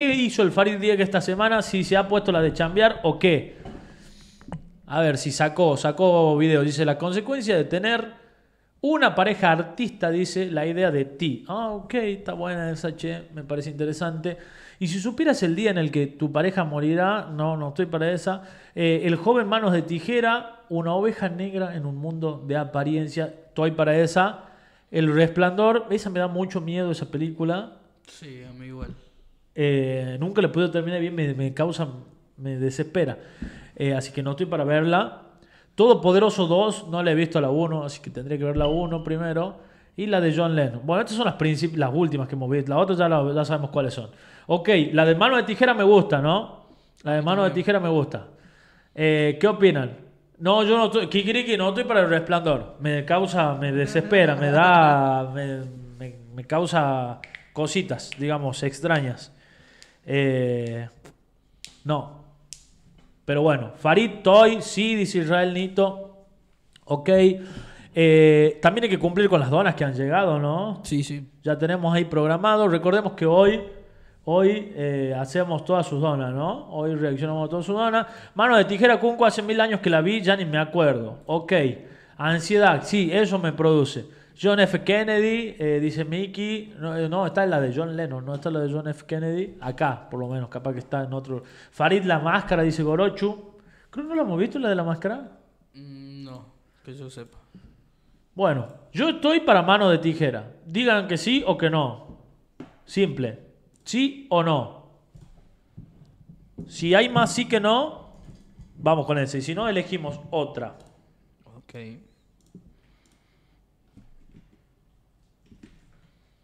¿Qué hizo el Farid que esta semana? ¿Si se ha puesto la de chambear o qué? A ver, si sacó, sacó video. Dice, la consecuencia de tener una pareja artista, dice, la idea de ti. Ah, ok, está buena esa, che, me parece interesante. Y si supieras el día en el que tu pareja morirá, no, no estoy para esa. Eh, el joven manos de tijera, una oveja negra en un mundo de apariencia, estoy para esa. El resplandor, esa me da mucho miedo, esa película. Sí, a mí igual. Eh, nunca le puedo terminar bien, me, causa, me desespera. Eh, así que no estoy para verla. Todopoderoso 2, no le he visto la 1, así que tendría que ver la 1 primero. Y la de John Lennon. Bueno, estas son las, las últimas que hemos visto. Las otras ya, sabemos cuáles son. Ok, la de mano de tijera me gusta, ¿no? La de mano de tijera me gusta. Eh, ¿Qué opinan? No, yo no estoy. Kikiriki, no estoy para el resplandor. Me causa, me desespera, me da. me causa cositas, digamos, extrañas. Eh, no. Pero bueno, Farid Toy, sí, dice Israel Nito. Ok. Eh, también hay que cumplir con las donas que han llegado, ¿no? Sí, sí. Ya tenemos ahí programado. Recordemos que hoy, hoy eh, hacemos todas sus donas, ¿no? Hoy reaccionamos a todas sus donas. Mano de tijera, Cunco, hace mil años que la vi, ya ni me acuerdo. Ok. Ansiedad, sí, eso me produce. John F. Kennedy, eh, dice Mickey. No, eh, no, está en la de John Lennon, no está la de John F. Kennedy. Acá, por lo menos, capaz que está en otro. Farid la máscara, dice Gorochu. Creo que no la hemos visto, la de la máscara. Mm, no, que yo sepa. Bueno, yo estoy para mano de tijera. Digan que sí o que no. Simple. Sí o no. Si hay más sí que no, vamos con ese. Y si no, elegimos otra. Ok.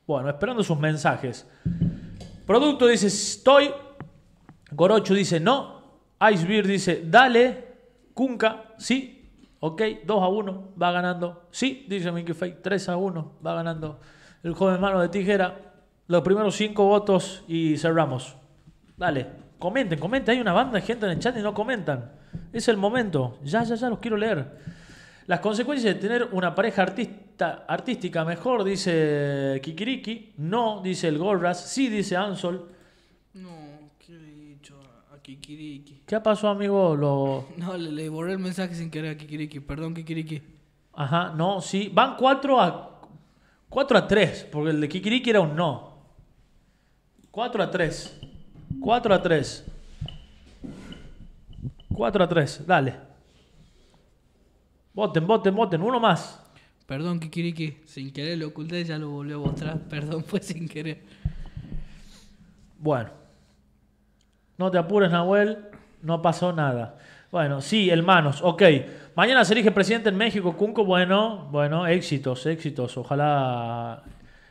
Bueno, esperando sus mensajes. Producto dice, estoy. Gorocho dice, no. Icebeard dice, dale. Kunka, sí. Ok, 2 a 1, va ganando. Sí, dice Mickey Fake, 3 a 1, va ganando. El joven mano de tijera, los primeros 5 votos y cerramos. Dale, comenten, comenten. Hay una banda de gente en el chat y no comentan. Es el momento. Ya, ya, ya, los quiero leer. Las consecuencias de tener una pareja artista, artística mejor, dice Kikiriki. No, dice el Gorras. Sí, dice Ansol. No, ¿qué le he dicho a Kikiriki? ¿Qué pasó, amigo? Lo... No, le, borré el mensaje sin querer a Kikiriki. Perdón, Kikiriki. Ajá, no, sí. Van 4 a, 4 a 3, porque el de Kikiriki era un no. 4 a 3. 4 a 3. 4 a 3, dale. Voten, voten, voten. Uno más. Perdón, Kikiriki. Sin querer lo oculté y ya lo volvió a mostrar. Perdón, fue sin querer. Bueno. No te apures, Nahuel. No pasó nada. Bueno, sí, hermanos. Ok. Mañana se elige presidente en México. Cunco, bueno, bueno, éxitos, éxitos. Ojalá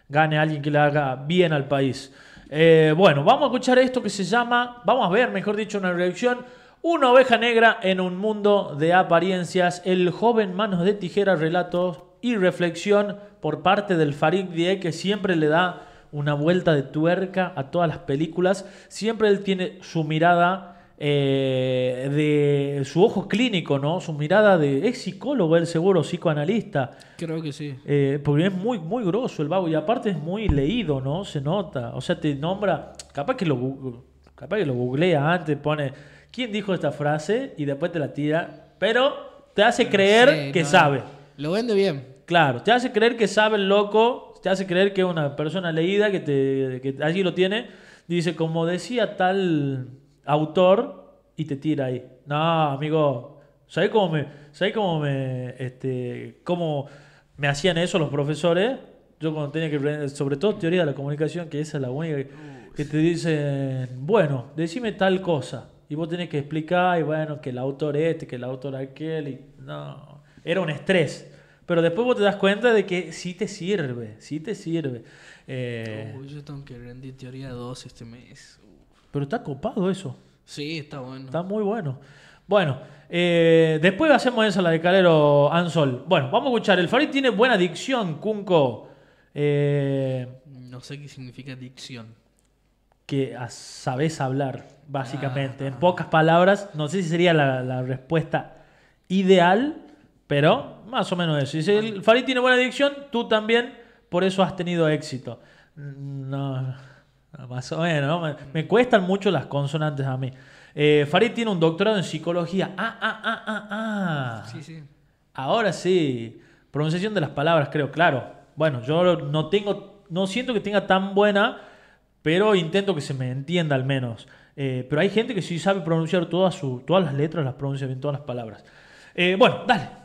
gane alguien que le haga bien al país. Eh, bueno, vamos a escuchar esto que se llama, vamos a ver, mejor dicho, una reacción una oveja negra en un mundo de apariencias, el joven manos de tijera relatos y reflexión por parte del Farid Die que siempre le da una vuelta de tuerca a todas las películas. Siempre él tiene su mirada eh, de su ojo clínico, ¿no? Su mirada de. Es psicólogo él seguro, psicoanalista. Creo que sí. Eh, porque es muy, muy grosso el vago. Y aparte es muy leído, ¿no? Se nota. O sea, te nombra. Capaz que lo capaz que lo googlea antes, pone quién dijo esta frase y después te la tira, pero te hace creer que sabe. Lo vende bien. Claro, te hace creer que sabe el loco, te hace creer que es una persona leída, que, te, allí lo tiene. Dice, como decía tal autor, y te tira ahí. No, amigo, ¿sabes cómo me, ¿sabes cómo me, este, cómo me hacían eso los profesores? Yo cuando tenía que aprender, sobre todo teoría de la comunicación, que esa es la única que te dicen, bueno, decime tal cosa. Y vos tenés que explicar, y bueno, que el autor este, que el autor aquel, y no. Era un estrés. Pero después vos te das cuenta de que sí te sirve, sí te sirve. Eh, yo tengo que rendir teoría 2 este mes. Pero está copado eso. Sí, está bueno. Está muy bueno. Bueno, eh, después hacemos esa la de Calero Ansol. Bueno, vamos a escuchar. El Farid tiene buena dicción, Kunko. Eh, no sé qué significa dicción que sabes hablar, básicamente. en ah. pocas palabras, no sé si sería la, respuesta ideal, pero más o menos eso. si Farid tiene buena dirección tú también, por eso has tenido éxito. No, más o menos, me, cuestan mucho las consonantes a mí. Eh, Farid tiene un doctorado en psicología. Ah, ah, ah, ah, ah. Sí, sí. Ahora sí. Pronunciación de las palabras, creo, claro. Bueno, yo no tengo, no siento que tenga tan buena pero intento que se me entienda al menos. Eh, pero hay gente que sí sabe pronunciar todas, todas las letras, las pronuncia bien, todas las palabras. Eh, bueno, dale.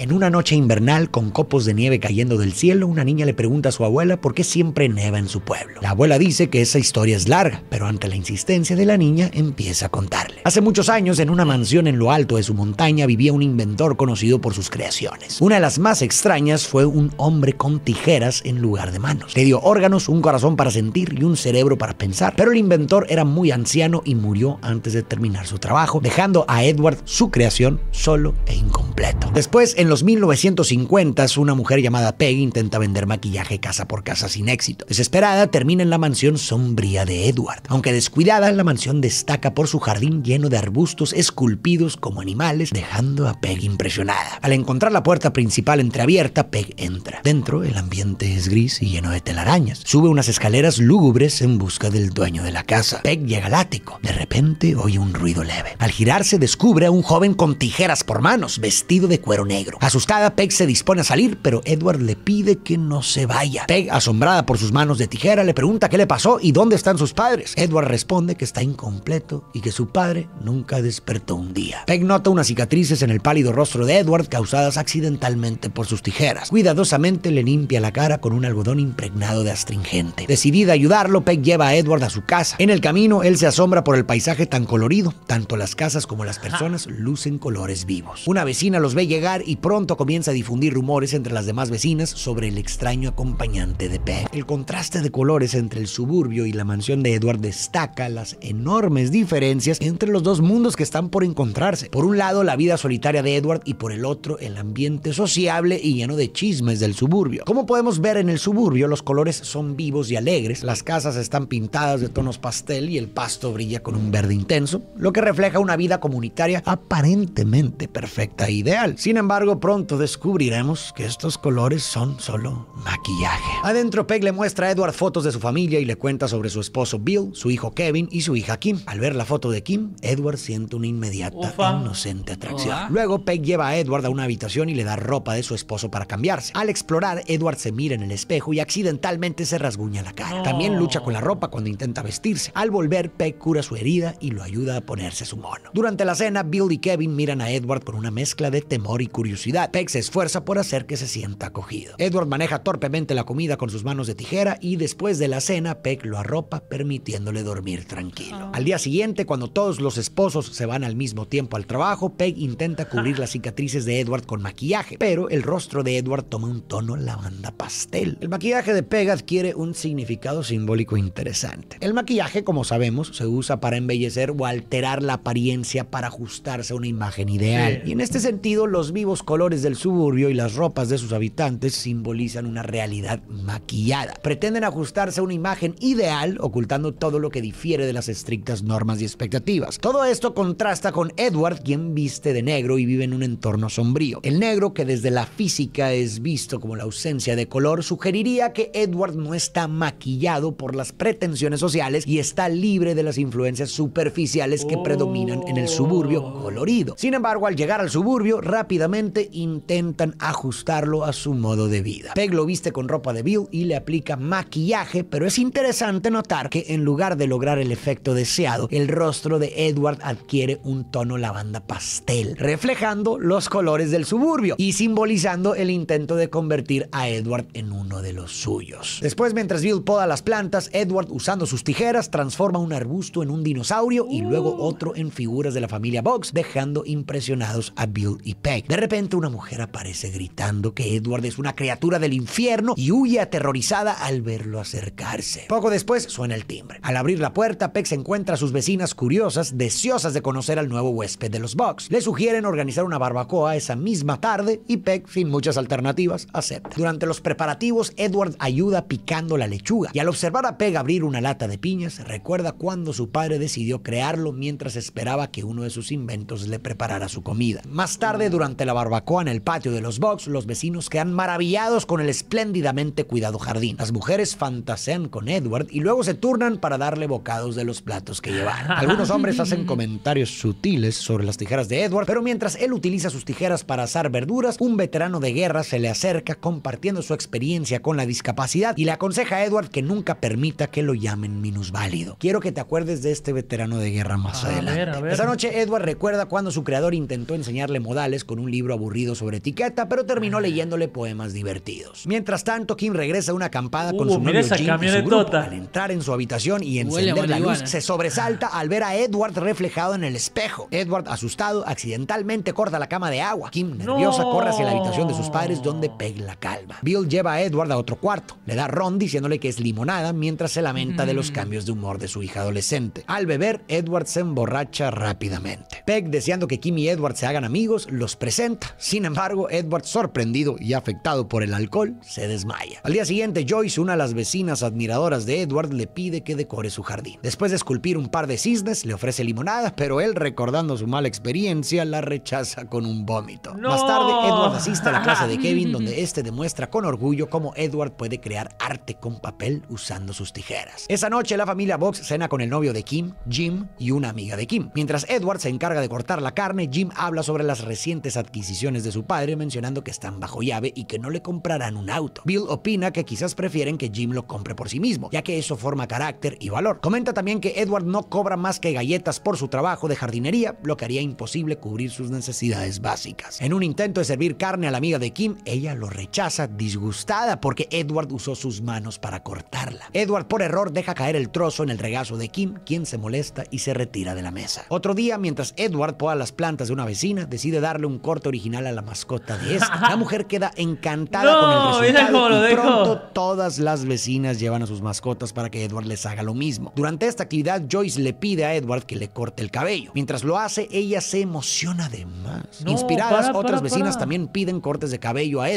En una noche invernal, con copos de nieve cayendo del cielo, una niña le pregunta a su abuela por qué siempre neva en su pueblo. La abuela dice que esa historia es larga, pero ante la insistencia de la niña empieza a contarle. Hace muchos años, en una mansión en lo alto de su montaña, vivía un inventor conocido por sus creaciones. Una de las más extrañas fue un hombre con tijeras en lugar de manos. Le dio órganos, un corazón para sentir y un cerebro para pensar, pero el inventor era muy anciano y murió antes de terminar su trabajo, dejando a Edward su creación solo e incompleto. Después, en los 1950 una mujer llamada Peggy intenta vender maquillaje casa por casa sin éxito. Desesperada, termina en la mansión sombría de Edward. Aunque descuidada, la mansión destaca por su jardín lleno de arbustos esculpidos como animales, dejando a Peggy impresionada. Al encontrar la puerta principal entreabierta, Peg entra. Dentro, el ambiente es gris y lleno de telarañas. Sube unas escaleras lúgubres en busca del dueño de la casa. Peg llega al ático. De repente, oye un ruido leve. Al girarse, descubre a un joven con tijeras por manos, vestido de cuero negro. Asustada, Peg se dispone a salir, pero Edward le pide que no se vaya. Peg, asombrada por sus manos de tijera, le pregunta qué le pasó y dónde están sus padres. Edward responde que está incompleto y que su padre nunca despertó un día. Peg nota unas cicatrices en el pálido rostro de Edward causadas accidentalmente por sus tijeras. Cuidadosamente le limpia la cara con un algodón impregnado de astringente. Decidida a ayudarlo, Peg lleva a Edward a su casa. En el camino, él se asombra por el paisaje tan colorido. Tanto las casas como las personas lucen colores vivos. Una vecina los ve llegar y pronto comienza a difundir rumores entre las demás vecinas sobre el extraño acompañante de p El contraste de colores entre el suburbio y la mansión de Edward destaca las enormes diferencias entre los dos mundos que están por encontrarse. Por un lado, la vida solitaria de Edward y por el otro, el ambiente sociable y lleno de chismes del suburbio. Como podemos ver en el suburbio, los colores son vivos y alegres, las casas están pintadas de tonos pastel y el pasto brilla con un verde intenso, lo que refleja una vida comunitaria aparentemente perfecta e ideal. Sin embargo, pronto descubriremos que estos colores son solo maquillaje. Adentro, Peg le muestra a Edward fotos de su familia y le cuenta sobre su esposo Bill, su hijo Kevin y su hija Kim. Al ver la foto de Kim, Edward siente una inmediata, inocente atracción. Luego, Peg lleva a Edward a una habitación y le da ropa de su esposo para cambiarse. Al explorar, Edward se mira en el espejo y accidentalmente se rasguña la cara. También lucha con la ropa cuando intenta vestirse. Al volver, Peg cura su herida y lo ayuda a ponerse su mono. Durante la cena, Bill y Kevin miran a Edward con una mezcla de temor y curiosidad Peg se esfuerza por hacer que se sienta acogido. Edward maneja torpemente la comida con sus manos de tijera y después de la cena, Peg lo arropa permitiéndole dormir tranquilo. Ah. Al día siguiente, cuando todos los esposos se van al mismo tiempo al trabajo, Peg intenta cubrir ah. las cicatrices de Edward con maquillaje, pero el rostro de Edward toma un tono lavanda pastel. El maquillaje de Peg adquiere un significado simbólico interesante. El maquillaje, como sabemos, se usa para embellecer o alterar la apariencia para ajustarse a una imagen ideal. Y en este sentido, los vivos colores del suburbio y las ropas de sus habitantes simbolizan una realidad maquillada. Pretenden ajustarse a una imagen ideal, ocultando todo lo que difiere de las estrictas normas y expectativas. Todo esto contrasta con Edward, quien viste de negro y vive en un entorno sombrío. El negro, que desde la física es visto como la ausencia de color, sugeriría que Edward no está maquillado por las pretensiones sociales y está libre de las influencias superficiales que predominan en el suburbio colorido. Sin embargo, al llegar al suburbio, rápidamente intentan ajustarlo a su modo de vida. Peg lo viste con ropa de Bill y le aplica maquillaje, pero es interesante notar que en lugar de lograr el efecto deseado, el rostro de Edward adquiere un tono lavanda pastel, reflejando los colores del suburbio y simbolizando el intento de convertir a Edward en uno de los suyos. Después, mientras Bill poda las plantas, Edward, usando sus tijeras, transforma un arbusto en un dinosaurio y luego uh. otro en figuras de la familia Box, dejando impresionados a Bill y Peg. De repente, una mujer aparece gritando que Edward es una criatura del infierno y huye aterrorizada al verlo acercarse. Poco después suena el timbre. Al abrir la puerta, Peck se encuentra a sus vecinas curiosas, deseosas de conocer al nuevo huésped de los Bucks. Le sugieren organizar una barbacoa esa misma tarde y Peck, sin muchas alternativas, acepta. Durante los preparativos, Edward ayuda picando la lechuga y al observar a Peg abrir una lata de piñas, recuerda cuando su padre decidió crearlo mientras esperaba que uno de sus inventos le preparara su comida. Más tarde, durante la barbacoa, en el patio de los box, los vecinos quedan maravillados con el espléndidamente cuidado jardín. Las mujeres fantasean con Edward y luego se turnan para darle bocados de los platos que llevaron. Algunos hombres hacen comentarios sutiles sobre las tijeras de Edward, pero mientras él utiliza sus tijeras para asar verduras, un veterano de guerra se le acerca compartiendo su experiencia con la discapacidad y le aconseja a Edward que nunca permita que lo llamen minusválido. Quiero que te acuerdes de este veterano de guerra más adelante. Esa noche Edward recuerda cuando su creador intentó enseñarle modales con un libro aburrido sobre etiqueta, pero terminó leyéndole poemas divertidos. Mientras tanto, Kim regresa a una acampada con uh, su novio Jim y su grupo. Al entrar en su habitación y encender la luz, se sobresalta al ver a Edward reflejado en el espejo. Edward, asustado, accidentalmente corta la cama de agua. Kim, nerviosa, corre hacia la habitación de sus padres donde Peg la calma. Bill lleva a Edward a otro cuarto. Le da ron diciéndole que es limonada mientras se lamenta de los cambios de humor de su hija adolescente. Al beber, Edward se emborracha rápidamente. Peg, deseando que Kim y Edward se hagan amigos, los presenta. Sin embargo, Edward, sorprendido y afectado por el alcohol, se desmaya. Al día siguiente, Joyce, una de las vecinas admiradoras de Edward, le pide que decore su jardín. Después de esculpir un par de cisnes, le ofrece limonada, pero él, recordando su mala experiencia, la rechaza con un vómito. Más tarde, Edward asiste a la casa de ah. Kevin, donde este demuestra con orgullo cómo Edward puede crear arte con papel usando sus tijeras. Esa noche, la familia Box cena con el novio de Kim, Jim y una amiga de Kim. Mientras Edward se encarga de cortar la carne, Jim habla sobre las recientes adquisiciones de su padre mencionando que están bajo llave y que no le comprarán un auto. Bill opina que quizás prefieren que Jim lo compre por sí mismo, ya que eso forma carácter y valor. Comenta también que Edward no cobra más que galletas por su trabajo de jardinería, lo que haría imposible cubrir sus necesidades básicas. En un intento de servir carne a la amiga de Kim, ella lo rechaza disgustada porque Edward usó sus manos para cortarla. Edward por error deja caer el trozo en el regazo de Kim, quien se molesta y se retira de la mesa. Otro día, mientras Edward poda las plantas de una vecina, decide darle un corte original a la mascota de esta. La mujer queda encantada con el resultado y pronto todas las vecinas llevan a sus mascotas para que Edward les haga lo mismo. Durante esta actividad, Joyce le pide a Edward que le corte el cabello. Mientras lo hace, ella se emociona de más. Inspiradas, otras vecinas también piden cortes de cabello a él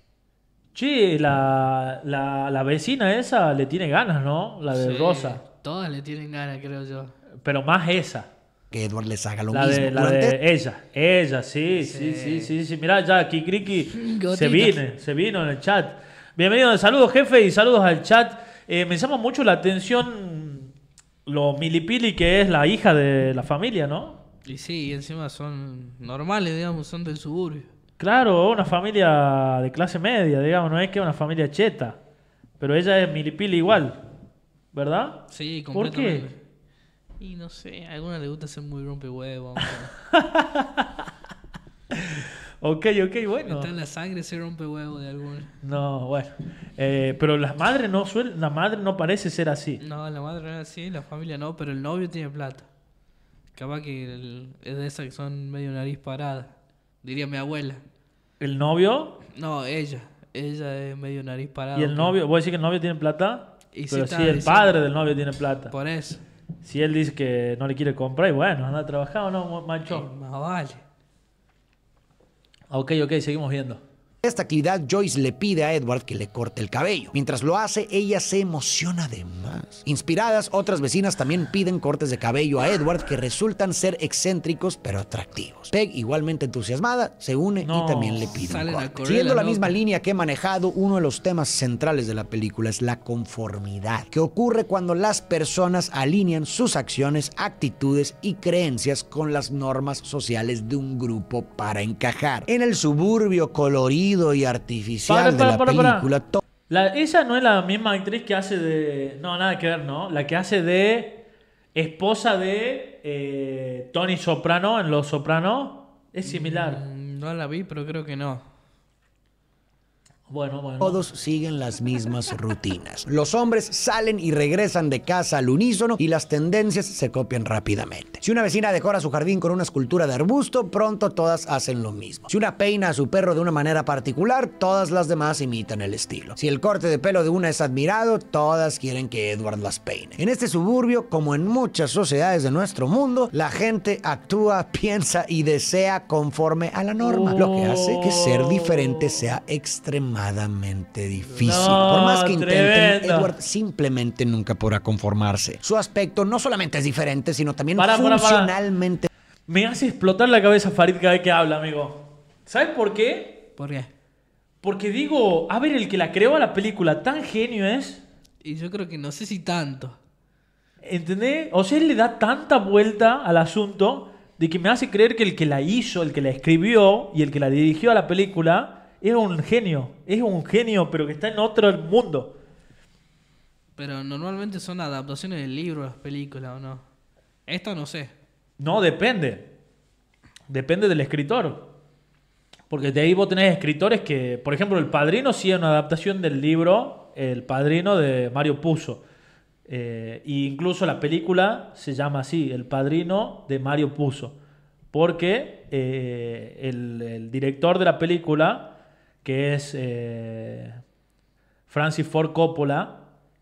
Sí, la, la, la, vecina esa le tiene ganas, ¿no? La de Rosa. Todas le tienen ganas, creo yo. Pero más esa que Edward le saca lo mismo. la de ella, ella, sí, sí, sí, sí, sí. Mirá, ya aquí Criqui se viene, se vino en el chat. Bienvenido, saludos jefe y saludos al chat. Eh, me llama mucho la atención lo milipili que es la hija de la familia, ¿no? Y sí, y encima son normales, digamos, son del suburbio. Claro, una familia de clase media, digamos, no es que una familia cheta. Pero ella es milipili igual, ¿verdad? Sí, completamente. ¿Por qué? Y no sé, a alguna le gusta ser muy rompehuevos. ok, ok, bueno. Está en la sangre ser rompehuevos de alguna. No, bueno. Eh, pero las madres no suelen, la madre no parece ser así. No, la madre no es así, la familia no, pero el novio tiene plata. Capaz que es de esas que son medio nariz parada. Diría mi abuela. ¿El novio? No, ella. Ella es medio nariz parada. ¿Y el novio? a decir que el novio tiene plata? Y pero si sí, el padre del novio tiene plata. Por eso. Si él dice que no le quiere comprar, y bueno, anda a no, macho. vale. Ok, ok, seguimos viendo esta actividad, Joyce le pide a Edward que le corte el cabello. Mientras lo hace, ella se emociona de más. Inspiradas, otras vecinas también piden cortes de cabello a Edward que resultan ser excéntricos pero atractivos. Peg, igualmente entusiasmada, se une y también le pide un corte. Siguiendo la misma línea que he manejado, uno de los temas centrales de la película es la conformidad, que ocurre cuando las personas alinean sus acciones, actitudes y creencias con las normas sociales de un grupo para encajar. En el suburbio colorido, y artificial de la película. esa no es la misma actriz que hace de. No, nada que ver, ¿no? La que hace de. Esposa de. Eh, Tony Soprano en Los Soprano Es similar. Mm, no la vi, pero creo que no. Todos siguen las mismas rutinas. Los hombres salen y regresan de casa al unísono y las tendencias se copian rápidamente. Si una vecina decora su jardín con una escultura de arbusto, pronto todas hacen lo mismo. Si una peina a su perro de una manera particular, todas las demás imitan el estilo. Si el corte de pelo de una es admirado, todas quieren que Edward las peine. En este suburbio, como en muchas sociedades de nuestro mundo, la gente actúa, piensa y desea conforme a la norma, lo que hace que ser diferente sea extremadamente difícil. por más que intenten, Edward simplemente nunca podrá conformarse. Su aspecto no solamente es diferente, sino también para, funcionalmente. Me hace explotar la cabeza Farid cada vez que habla, amigo. ¿Sabes por qué? ¿Por qué? Porque digo, a ver, el que la creó a la película tan genio es. Y yo creo que no sé si tanto. ¿Entendés? O sea, él le da tanta vuelta al asunto de que me hace creer que el que la hizo, el que la escribió y el que la dirigió a la película es un genio, es un genio, pero que está en otro mundo. Pero normalmente son adaptaciones de libro las películas, ¿o no? Esto no sé. No, depende. Depende del escritor. Porque de ahí vos tenés escritores que, por ejemplo, El Padrino sí es una adaptación del libro El Padrino de Mario Puzo. Eh, e incluso la película se llama así, El Padrino de Mario Puzo. Porque eh, el, el director de la película que es eh, Francis Ford Coppola,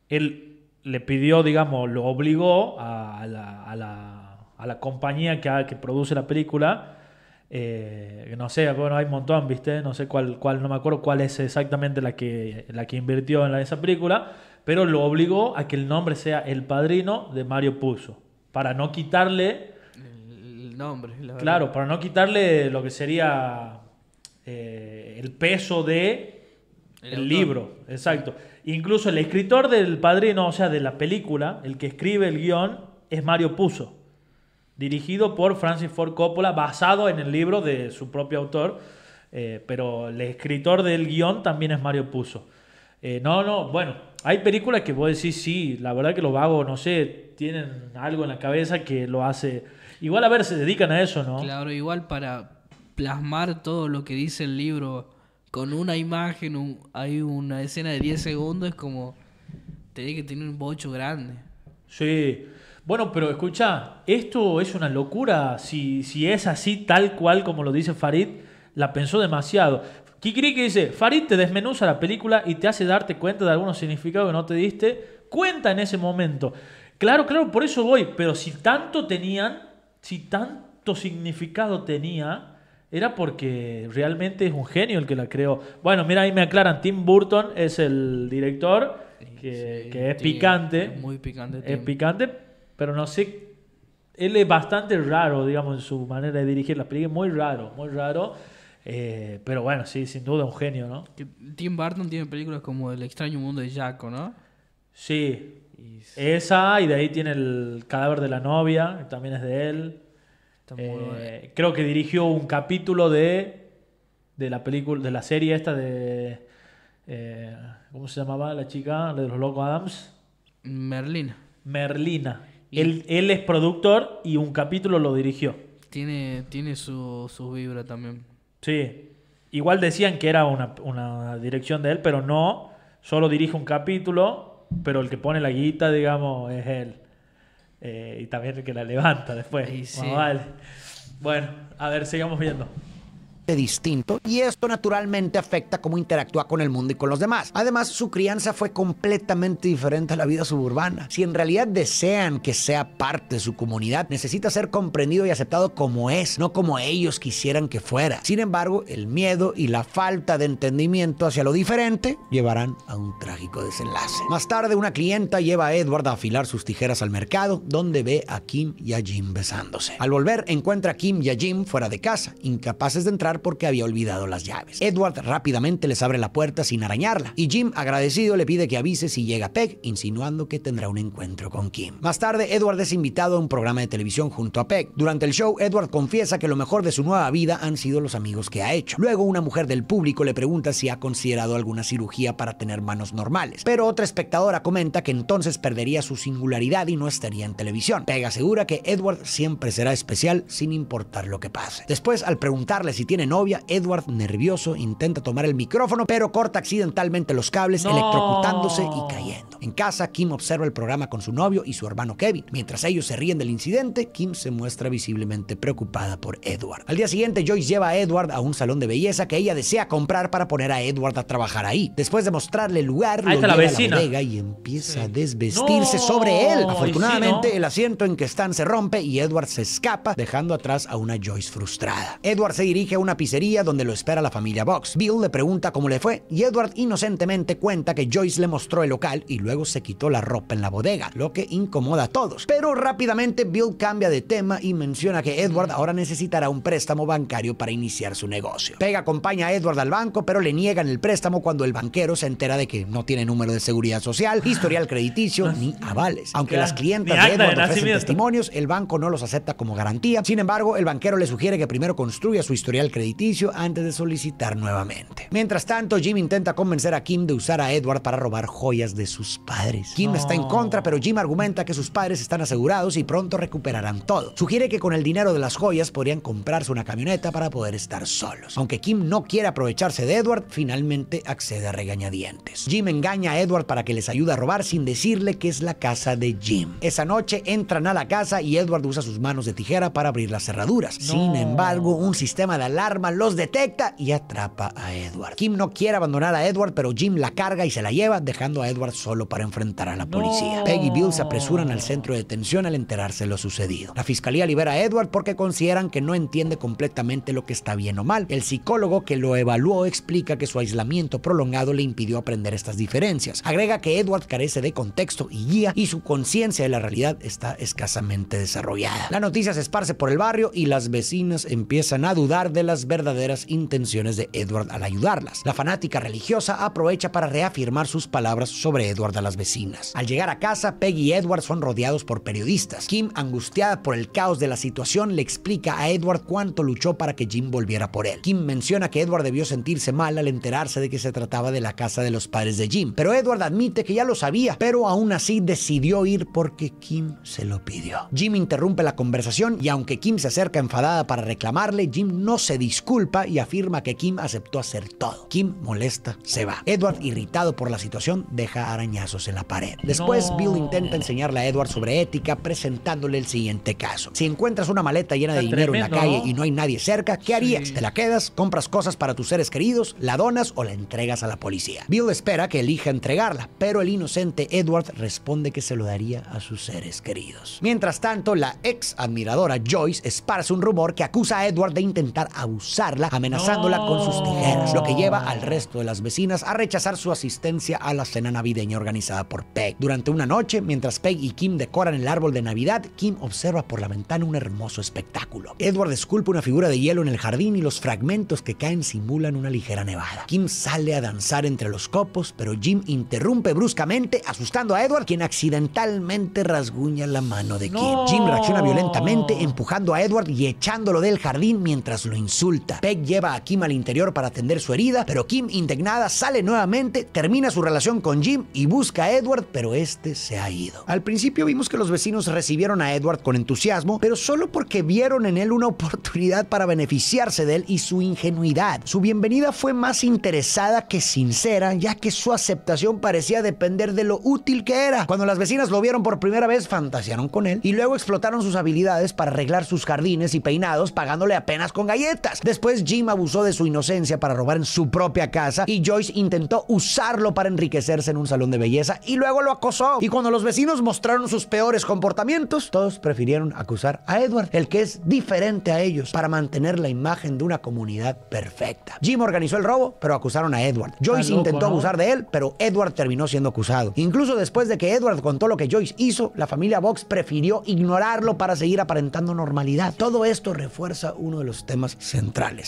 él le pidió, digamos, lo obligó a, la, compañía que, produce la película. Eh, no sé, bueno, hay un montón, ¿viste? No sé cuál, cuál, no me acuerdo cuál es exactamente la que, la que invirtió en esa película, pero lo obligó a que el nombre sea El Padrino de Mario Puzo, para no quitarle... El nombre, Claro, para no quitarle lo que sería... Eh, el peso de el, libro, exacto. Incluso el escritor del padrino, o sea, de la película, el que escribe el guión, es Mario Puzo, dirigido por Francis Ford Coppola, basado en el libro de su propio autor, eh, pero el escritor del guión también es Mario Puzo. Eh, no, no, bueno, hay películas que vos decís, sí, la verdad que los vagos, no sé, tienen algo en la cabeza que lo hace. Igual, a ver, se dedican a eso, ¿no? Claro, igual para, plasmar todo lo que dice el libro con una imagen, hay una escena de 10 segundos, es como tenés que tener un bocho grande. Sí. Bueno, pero escucha, esto es una locura. Si, si es así, tal cual como lo dice Farid, la pensó demasiado. que dice, Farid te desmenuza la película y te hace darte cuenta de algunos significados que no te diste cuenta en ese momento. Claro, claro, por eso voy, pero si tanto tenían, si tanto significado tenía, era porque realmente es un genio el que la creó. Bueno, mira, ahí me aclaran, Tim Burton es el director, que, es picante. muy picante. Es picante, pero no sé, él es bastante raro, digamos, en su manera de dirigir la película. muy raro, muy raro. Eh, pero bueno, sí, sin duda un genio, ¿no? Tim Burton tiene películas como El extraño mundo de Jaco, ¿no? Sí. Esa, y de ahí tiene el cadáver de la novia, que también es de él. Eh, creo que dirigió un capítulo de, la película, de la serie esta de... Eh, ¿Cómo se llamaba la chica? La de los Locos Adams. Merlina. Merlina. Él, es productor y un capítulo lo dirigió. Tiene, tiene su, vibra también. Sí. Igual decían que era una, una, dirección de él, pero no. Solo dirige un capítulo, pero el que pone la guita, digamos, es él. Eh, y también que la levanta después. bueno, a ver, sigamos viendo distinto y esto naturalmente afecta cómo interactúa con el mundo y con los demás. Además, su crianza fue completamente diferente a la vida suburbana. Si en realidad desean que sea parte de su comunidad, necesita ser comprendido y aceptado como es, no como ellos quisieran que fuera. Sin embargo, el miedo y la falta de entendimiento hacia lo diferente llevarán a un trágico desenlace. Más tarde, una clienta lleva a Edward a afilar sus tijeras al mercado, donde ve a Kim y a Jim besándose. Al volver, encuentra a Kim y a Jim fuera de casa, incapaces de entrar porque había olvidado las llaves. Edward rápidamente les abre la puerta sin arañarla y Jim, agradecido, le pide que avise si llega Peg, insinuando que tendrá un encuentro con Kim. Más tarde, Edward es invitado a un programa de televisión junto a Peg. Durante el show, Edward confiesa que lo mejor de su nueva vida han sido los amigos que ha hecho. Luego, una mujer del público le pregunta si ha considerado alguna cirugía para tener manos normales, pero otra espectadora comenta que entonces perdería su singularidad y no estaría en televisión. Peg asegura que Edward siempre será especial sin importar lo que pase. Después, al preguntarle si tiene novia, Edward, nervioso, intenta tomar el micrófono, pero corta accidentalmente los cables, electrocutándose y cayendo. En casa, Kim observa el programa con su novio y su hermano Kevin. Mientras ellos se ríen del incidente, Kim se muestra visiblemente preocupada por Edward. Al día siguiente, Joyce lleva a Edward a un salón de belleza que ella desea comprar para poner a Edward a trabajar ahí. Después de mostrarle el lugar, lo a la y empieza a desvestirse sobre él. Afortunadamente, el asiento en que están se rompe y Edward se escapa, dejando atrás a una Joyce frustrada. Edward se dirige a una pizzería donde lo espera la familia Box. Bill le pregunta cómo le fue y Edward inocentemente cuenta que Joyce le mostró el local y luego se quitó la ropa en la bodega, lo que incomoda a todos. Pero rápidamente Bill cambia de tema y menciona que Edward mm. ahora necesitará un préstamo bancario para iniciar su negocio. Pega acompaña a Edward al banco, pero le niegan el préstamo cuando el banquero se entera de que no tiene número de seguridad social, ah. historial crediticio ah. ni avales. Aunque las clientas de Edward ofrecen testimonios, el banco no los acepta como garantía. Sin embargo, el banquero le sugiere que primero construya su historial crediticio Editicio antes de solicitar nuevamente. Mientras tanto, Jim intenta convencer a Kim de usar a Edward para robar joyas de sus padres. Kim está en contra, pero Jim argumenta que sus padres están asegurados y pronto recuperarán todo. Sugiere que con el dinero de las joyas podrían comprarse una camioneta para poder estar solos. Aunque Kim no quiere aprovecharse de Edward, finalmente accede a regañadientes. Jim engaña a Edward para que les ayude a robar sin decirle que es la casa de Jim. Esa noche entran a la casa y Edward usa sus manos de tijera para abrir las cerraduras. Sin embargo, un sistema de alarma arma, los detecta y atrapa a Edward. Kim no quiere abandonar a Edward, pero Jim la carga y se la lleva, dejando a Edward solo para enfrentar a la policía. Peggy y Bill se apresuran al centro de detención al enterarse de lo sucedido. La fiscalía libera a Edward porque consideran que no entiende completamente lo que está bien o mal. El psicólogo que lo evaluó explica que su aislamiento prolongado le impidió aprender estas diferencias. Agrega que Edward carece de contexto y guía y su conciencia de la realidad está escasamente desarrollada. La noticia se esparce por el barrio y las vecinas empiezan a dudar de las verdaderas intenciones de Edward al ayudarlas. La fanática religiosa aprovecha para reafirmar sus palabras sobre Edward a las vecinas. Al llegar a casa, Peggy y Edward son rodeados por periodistas. Kim, angustiada por el caos de la situación, le explica a Edward cuánto luchó para que Jim volviera por él. Kim menciona que Edward debió sentirse mal al enterarse de que se trataba de la casa de los padres de Jim, pero Edward admite que ya lo sabía, pero aún así decidió ir porque Kim se lo pidió. Jim interrumpe la conversación y aunque Kim se acerca enfadada para reclamarle, Jim no se dice disculpa y afirma que Kim aceptó hacer todo. Kim molesta, se va. Edward, irritado por la situación, deja arañazos en la pared. Después, Bill intenta enseñarle a Edward sobre ética, presentándole el siguiente caso. Si encuentras una maleta llena de dinero en la calle y no hay nadie cerca, ¿qué harías? ¿Te la quedas? ¿Compras cosas para tus seres queridos? ¿La donas o la entregas a la policía? Bill espera que elija entregarla, pero el inocente Edward responde que se lo daría a sus seres queridos. Mientras tanto, la ex admiradora Joyce esparce un rumor que acusa a Edward de intentar abusar usarla amenazándola con sus tijeras, lo que lleva al resto de las vecinas a rechazar su asistencia a la cena navideña organizada por Peg. Durante una noche, mientras Peg y Kim decoran el árbol de Navidad, Kim observa por la ventana un hermoso espectáculo. Edward esculpe una figura de hielo en el jardín y los fragmentos que caen simulan una ligera nevada. Kim sale a danzar entre los copos, pero Jim interrumpe bruscamente, asustando a Edward, quien accidentalmente rasguña la mano de Kim. Jim reacciona violentamente, empujando a Edward y echándolo del jardín mientras lo insulta insulta. Peg lleva a Kim al interior para atender su herida, pero Kim, indignada, sale nuevamente, termina su relación con Jim y busca a Edward, pero este se ha ido. Al principio vimos que los vecinos recibieron a Edward con entusiasmo, pero solo porque vieron en él una oportunidad para beneficiarse de él y su ingenuidad. Su bienvenida fue más interesada que sincera, ya que su aceptación parecía depender de lo útil que era. Cuando las vecinas lo vieron por primera vez, fantasearon con él y luego explotaron sus habilidades para arreglar sus jardines y peinados, pagándole apenas con galletas. Después Jim abusó de su inocencia para robar en su propia casa y Joyce intentó usarlo para enriquecerse en un salón de belleza y luego lo acosó. Y cuando los vecinos mostraron sus peores comportamientos, todos prefirieron acusar a Edward, el que es diferente a ellos, para mantener la imagen de una comunidad perfecta. Jim organizó el robo, pero acusaron a Edward. Joyce intentó abusar de él, pero Edward terminó siendo acusado. Incluso después de que Edward contó lo que Joyce hizo, la familia Vox prefirió ignorarlo para seguir aparentando normalidad. Todo esto refuerza uno de los temas centrales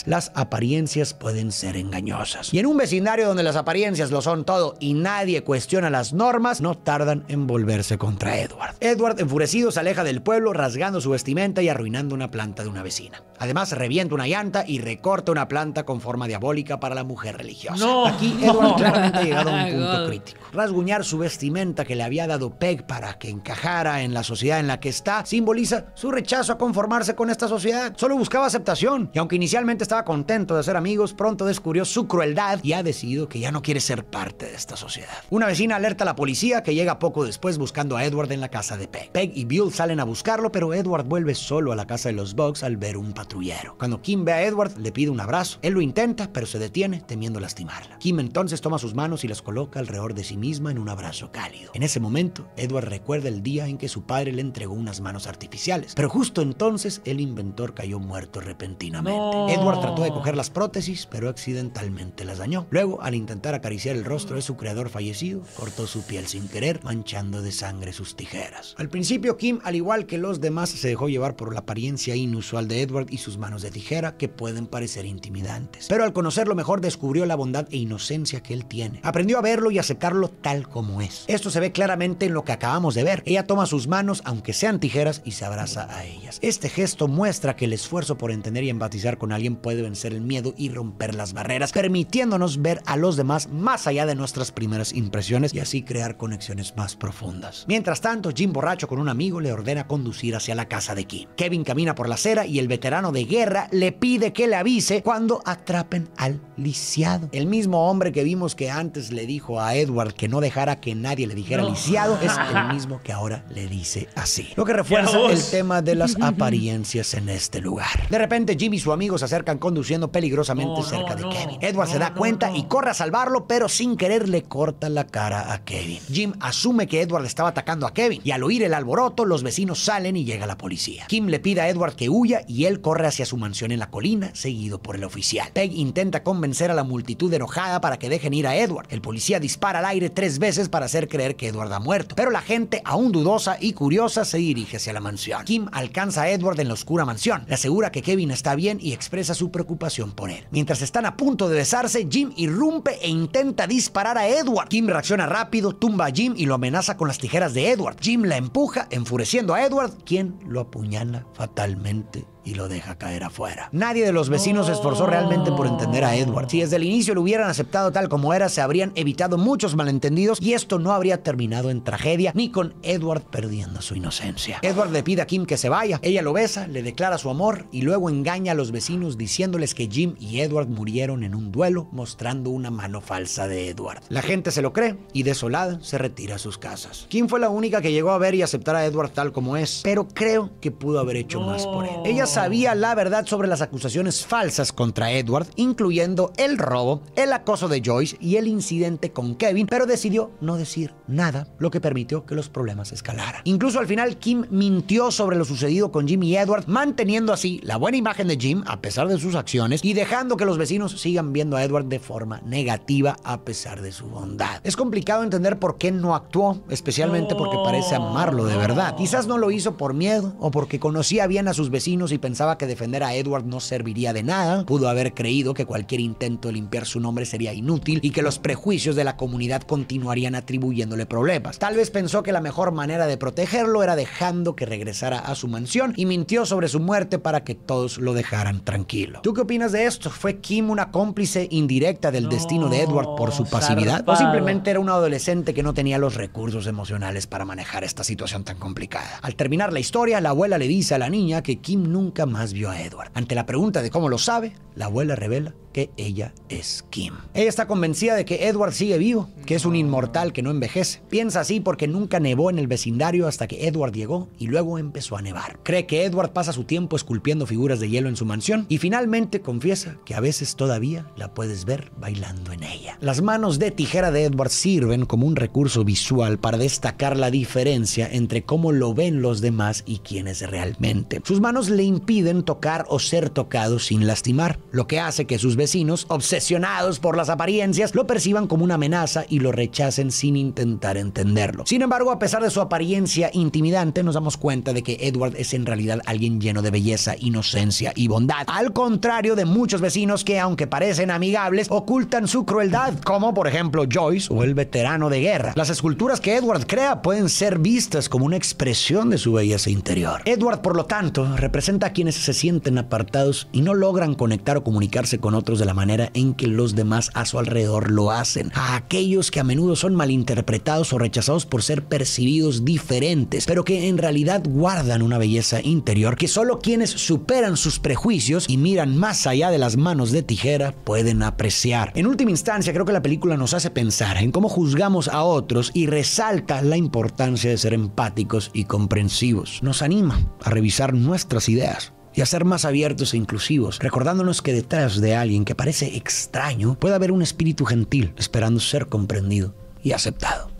las apariencias pueden ser engañosas. Y en un vecindario donde las apariencias lo son todo y nadie cuestiona las normas, no tardan en volverse contra Edward. Edward, enfurecido, se aleja del pueblo rasgando su vestimenta y arruinando una planta de una vecina. Además, revienta una llanta y recorta una planta con forma diabólica para la mujer religiosa. Aquí Edward ha llegado a un punto crítico. Rasguñar su vestimenta que le había dado Peg para que encajara en la sociedad en la que está simboliza su rechazo a conformarse con esta sociedad. Solo buscaba aceptación y aunque Inicialmente estaba contento de ser amigos, pronto descubrió su crueldad y ha decidido que ya no quiere ser parte de esta sociedad. Una vecina alerta a la policía que llega poco después buscando a Edward en la casa de Peg. Peg y Bill salen a buscarlo, pero Edward vuelve solo a la casa de los Bugs al ver un patrullero. Cuando Kim ve a Edward, le pide un abrazo. Él lo intenta, pero se detiene temiendo lastimarla. Kim entonces toma sus manos y las coloca alrededor de sí misma en un abrazo cálido. En ese momento, Edward recuerda el día en que su padre le entregó unas manos artificiales, pero justo entonces el inventor cayó muerto repentinamente. Edward trató de coger las prótesis, pero accidentalmente las dañó. Luego, al intentar acariciar el rostro de su creador fallecido, cortó su piel sin querer, manchando de sangre sus tijeras. Al principio, Kim, al igual que los demás, se dejó llevar por la apariencia inusual de Edward y sus manos de tijera, que pueden parecer intimidantes. Pero al conocerlo mejor, descubrió la bondad e inocencia que él tiene. Aprendió a verlo y a aceptarlo tal como es. Esto se ve claramente en lo que acabamos de ver. Ella toma sus manos, aunque sean tijeras, y se abraza a ellas. Este gesto muestra que el esfuerzo por entender y empatizar con con alguien puede vencer el miedo y romper las barreras, permitiéndonos ver a los demás más allá de nuestras primeras impresiones y así crear conexiones más profundas. Mientras tanto, Jim borracho con un amigo le ordena conducir hacia la casa de Kim. Kevin camina por la acera y el veterano de guerra le pide que le avise cuando atrapen al lisiado. El mismo hombre que vimos que antes le dijo a Edward que no dejara que nadie le dijera lisiado es el mismo que ahora le dice así. Lo que refuerza el tema de las apariencias en este lugar. De repente Jim y su amigo se acercan conduciendo peligrosamente cerca de Kevin. Edward se da cuenta y corre a salvarlo, pero sin querer le corta la cara a Kevin. Jim asume que Edward estaba atacando a Kevin y al oír el alboroto, los vecinos salen y llega la policía. Kim le pide a Edward que huya y él corre hacia su mansión en la colina, seguido por el oficial. Peg intenta convencer a la multitud enojada para que dejen ir a Edward. El policía dispara al aire tres veces para hacer creer que Edward ha muerto, pero la gente, aún dudosa y curiosa, se dirige hacia la mansión. Kim alcanza a Edward en la oscura mansión, le asegura que Kevin está bien y expresa su preocupación por él. Mientras están a punto de besarse, Jim irrumpe e intenta disparar a Edward. Kim reacciona rápido, tumba a Jim y lo amenaza con las tijeras de Edward. Jim la empuja, enfureciendo a Edward, quien lo apuñala fatalmente y lo deja caer afuera. Nadie de los vecinos se esforzó realmente por entender a Edward. Si desde el inicio lo hubieran aceptado tal como era, se habrían evitado muchos malentendidos y esto no habría terminado en tragedia ni con Edward perdiendo su inocencia. Edward le pide a Kim que se vaya, ella lo besa, le declara su amor y luego engaña a los vecinos diciéndoles que Jim y Edward murieron en un duelo mostrando una mano falsa de Edward. La gente se lo cree y desolada se retira a sus casas. Kim fue la única que llegó a ver y aceptar a Edward tal como es, pero creo que pudo haber hecho más por él. Ella sabía la verdad sobre las acusaciones falsas contra Edward, incluyendo el robo, el acoso de Joyce y el incidente con Kevin, pero decidió no decir nada, lo que permitió que los problemas escalaran. Incluso al final Kim mintió sobre lo sucedido con Jim y Edward, manteniendo así la buena imagen de Jim a pesar de sus acciones y dejando que los vecinos sigan viendo a Edward de forma negativa a pesar de su bondad. Es complicado entender por qué no actuó, especialmente porque parece amarlo de verdad. Quizás no lo hizo por miedo o porque conocía bien a sus vecinos y pensaba que defender a Edward no serviría de nada, pudo haber creído que cualquier intento de limpiar su nombre sería inútil y que los prejuicios de la comunidad continuarían atribuyéndole problemas. Tal vez pensó que la mejor manera de protegerlo era dejando que regresara a su mansión y mintió sobre su muerte para que todos lo dejaran tranquilo. ¿Tú qué opinas de esto? ¿Fue Kim una cómplice indirecta del destino de Edward por su pasividad? ¿O simplemente era un adolescente que no tenía los recursos emocionales para manejar esta situación tan complicada? Al terminar la historia, la abuela le dice a la niña que Kim nunca más vio a Edward. Ante la pregunta de cómo lo sabe, la abuela revela que ella es Kim. Ella está convencida de que Edward sigue vivo, que es un inmortal que no envejece. Piensa así porque nunca nevó en el vecindario hasta que Edward llegó y luego empezó a nevar. Cree que Edward pasa su tiempo esculpiendo figuras de hielo en su mansión y finalmente confiesa que a veces todavía la puedes ver bailando en ella. Las manos de tijera de Edward sirven como un recurso visual para destacar la diferencia entre cómo lo ven los demás y quién es realmente. Sus manos le impiden tocar o ser tocado sin lastimar, lo que hace que sus vecinos, obsesionados por las apariencias, lo perciban como una amenaza y lo rechacen sin intentar entenderlo. Sin embargo, a pesar de su apariencia intimidante, nos damos cuenta de que Edward es en realidad alguien lleno de belleza, inocencia y bondad. Al contrario de muchos vecinos que, aunque parecen amigables, ocultan su crueldad, como por ejemplo Joyce o el veterano de guerra. Las esculturas que Edward crea pueden ser vistas como una expresión de su belleza interior. Edward, por lo tanto, representa a quienes se sienten apartados y no logran conectar o comunicarse con otros de la manera en que los demás a su alrededor lo hacen, a aquellos que a menudo son malinterpretados o rechazados por ser percibidos diferentes, pero que en realidad guardan una belleza interior que solo quienes superan sus prejuicios y miran más allá de las manos de tijera pueden apreciar. En última instancia, creo que la película nos hace pensar en cómo juzgamos a otros y resalta la importancia de ser empáticos y comprensivos. Nos anima a revisar nuestras ideas y a ser más abiertos e inclusivos, recordándonos que detrás de alguien que parece extraño puede haber un espíritu gentil esperando ser comprendido y aceptado.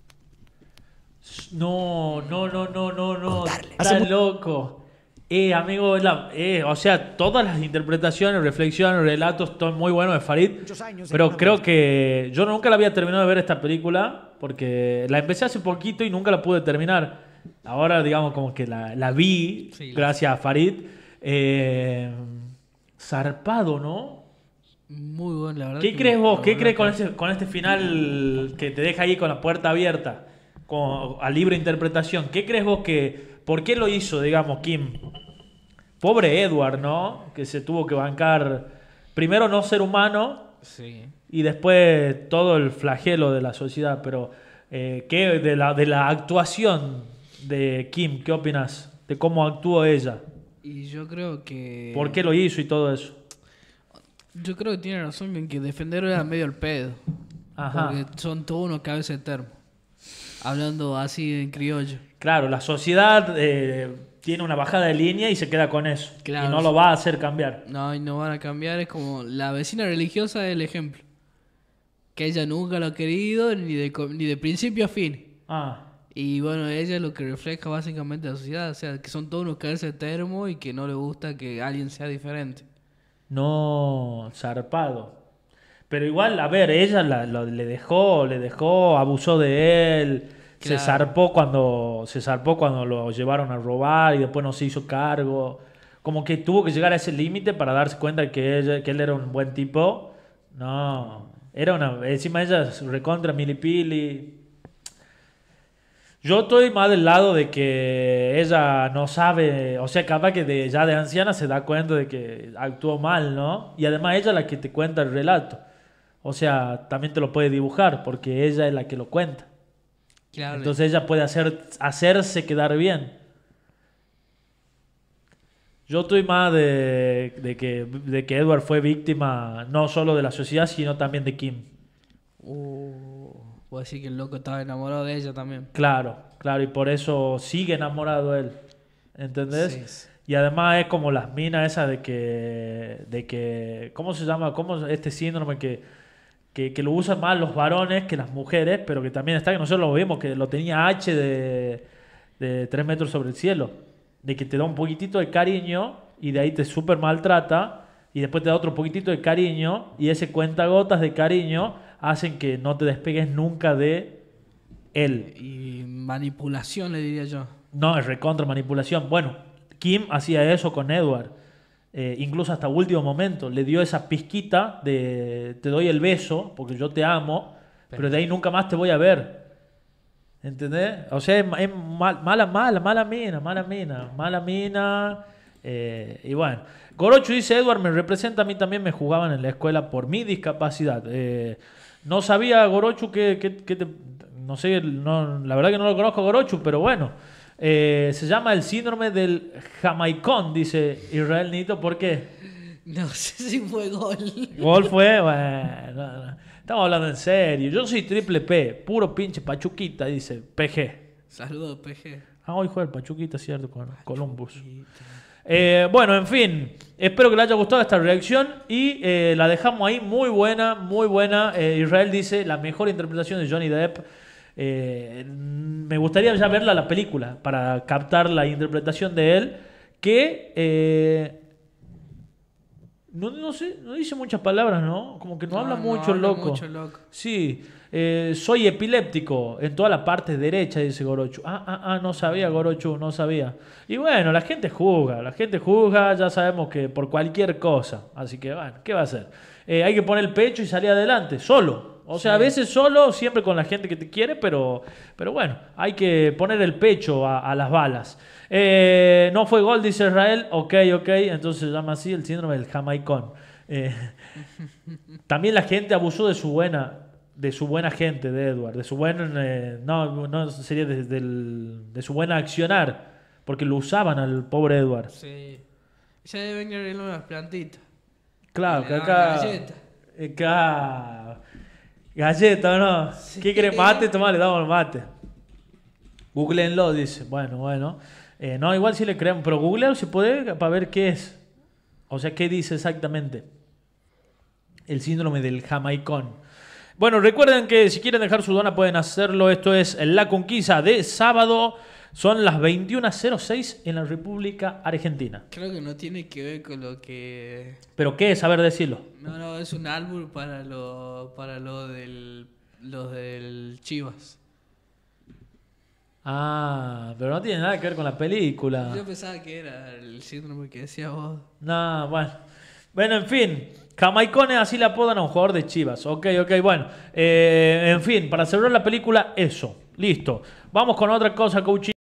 No, no, no, no, no, no. Estás loco. Eh, amigo, eh, o sea, todas las interpretaciones, reflexiones, relatos, todo muy buenos de Farid. pero creo que yo nunca la había terminado de ver esta película, porque la empecé hace poquito y nunca la pude terminar. Ahora, digamos, como que la, vi, gracias a Farid. Eh, zarpado, ¿no? Muy bueno, la verdad. ¿Qué crees vos? ¿Qué crees con, este final que te deja ahí con la puerta abierta, con, a libre interpretación? ¿Qué crees vos que... ¿Por qué lo hizo, digamos, Kim? Pobre Edward, ¿no? Que se tuvo que bancar primero no ser humano y después todo el flagelo de la sociedad, pero... Eh, ¿qué, de, la, de la actuación de Kim, ¿qué opinas? De cómo actuó ella. Y yo creo que. ¿Por qué lo hizo y todo eso? Yo creo que tiene razón en que defender era medio el pedo. Ajá. Porque son todos unos cabezas de termo. Hablando así en criollo. Claro, la sociedad eh, tiene una bajada de línea y se queda con eso. Claro, y no lo va a hacer cambiar. No, y no van a cambiar. Es como la vecina religiosa es el ejemplo. Que ella nunca lo ha querido ni de, ni de principio a fin. Ah. Y bueno, ella es lo que refleja básicamente la sociedad, o sea, que son todos unos que de termo y que no le gusta que alguien sea diferente. No, zarpado. Pero igual, a ver, ella la, le dejó, le dejó, abusó de él, se zarpó cuando se zarpó cuando lo llevaron a robar y después no se hizo cargo. Como que tuvo que llegar a ese límite para darse cuenta que, ella, que él era un buen tipo. No, era una, encima ella recontra milipili. Yo estoy más del lado de que ella no sabe, o sea, capaz que de, ya de anciana se da cuenta de que actuó mal, ¿no? Y además ella es la que te cuenta el relato. O sea, también te lo puede dibujar porque ella es la que lo cuenta. Claro. Entonces ella puede hacer, hacerse quedar bien. Yo estoy más de, que, de que Edward fue víctima no solo de la sociedad, sino también de Kim. Uh. Puedo decir que el loco estaba enamorado de ella también. Claro, claro, y por eso sigue enamorado él. ¿Entendés? Y además es como las minas esas de que, de que, ¿cómo se llama? ¿Cómo este síndrome que, que, lo usan más los varones que las mujeres, pero que también está, que nosotros lo vimos, que lo tenía H de, de metros sobre el cielo, de que te da un poquitito de cariño y de ahí te súper maltrata y después te da otro poquitito de cariño y ese cuenta gotas de cariño hacen que no te despegues nunca de él. Y manipulación, le diría yo. No, es recontra manipulación. Bueno, Kim hacía eso con Edward. Eh, incluso hasta último momento. Le dio esa pizquita de te doy el beso porque yo te amo, pero, de ahí nunca más te voy a ver. ¿Entendés? O sea, es, mala, mala, mala mina, mala mina, mala mina. Eh, y bueno, Gorocho dice, Edward me representa, a mí también me jugaban en la escuela por mi discapacidad. Eh, no sabía Gorochu que, que, no sé, la verdad que no lo conozco Gorochu, pero bueno. Eh, se llama el síndrome del jamaicón, dice Israel Nito. ¿Por qué? No sé si fue gol. Gol fue, bueno. Estamos hablando en serio. Yo soy triple P, puro pinche pachuquita, dice PG. Saludos, PG. Ah, hijo pachuquita, cierto, con Columbus. Eh, bueno, en fin. Espero que le haya gustado esta reacción y eh, la dejamos ahí. Muy buena, muy buena. Eh, Israel dice la mejor interpretación de Johnny Depp. me gustaría ya verla la película para captar la interpretación de él. Que no, no, sé, no dice muchas palabras, ¿no? Como que no, habla mucho, loco. mucho loco. Sí. Eh, soy epiléptico en toda la parte derecha, dice Gorochu. Ah, ah, ah, no sabía, Gorochu, no sabía. Y bueno, la gente juzga, la gente juzga, ya sabemos que por cualquier cosa. Así que, bueno, ¿qué va a hacer? Eh, hay que poner el pecho y salir adelante, solo. O sea, a veces solo, siempre con la gente que te quiere, pero, pero bueno, hay que poner el pecho a, las balas. Eh, no fue gol, dice Israel. Ok, ok, entonces se llama así el síndrome del jamaicón. también la gente abusó de su buena de su buena gente, de Edward, de su buen. Eh, no, no sería de, su buena accionar, porque lo usaban al pobre Edward. Sí. Ya deben ir las plantitas. Claro, que acá. Galleta. Eh, acá. Ah, galleta, ¿no? ¿Qué quiere mate? Tomá, le damos el mate. Googleenlo, dice. Bueno, bueno. Eh, no, igual si le creemos pero Google se puede para ver qué es. O sea, qué dice exactamente. El síndrome del jamaicón. Bueno, recuerden que si quieren dejar su dona pueden hacerlo. Esto es La Conquista de sábado. Son las 21.06 en la República Argentina. Creo que no tiene que ver con lo que... ¿Pero qué es? A decirlo. No, no, es un álbum para lo, para lo del, los del Chivas. Ah, pero no tiene nada que ver con la película. Yo pensaba que era el síndrome que decía vos. No, bueno. Bueno, en fin. Camaicones así la apodan a un jugador de Chivas. Ok, ok, bueno. Eh, en fin, para cerrar la película, eso. Listo. Vamos con otra cosa, coaching.